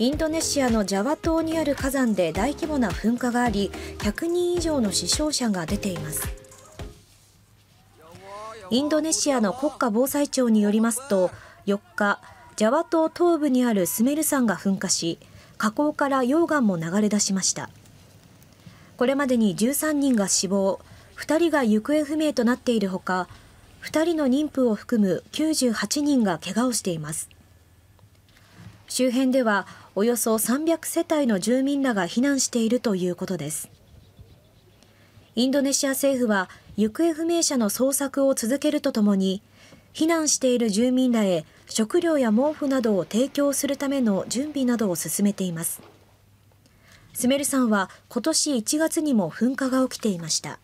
インドネシアのジャワ島にある火山で大規模な噴火があり100人以上の死傷者が出ていますインドネシアの国家防災庁によりますと4日ジャワ島東部にあるスメル山が噴火し火口から溶岩も流れ出しましたこれまでに13人が死亡2人が行方不明となっているほか2人の妊婦を含む98人が怪我をしています周辺ではおよそ300世帯の住民らが避難しているということです。インドネシア政府は行方不明者の捜索を続けるとともに、避難している住民らへ食料や毛布などを提供するための準備などを進めています。スメルさんは今年1月にも噴火が起きていました。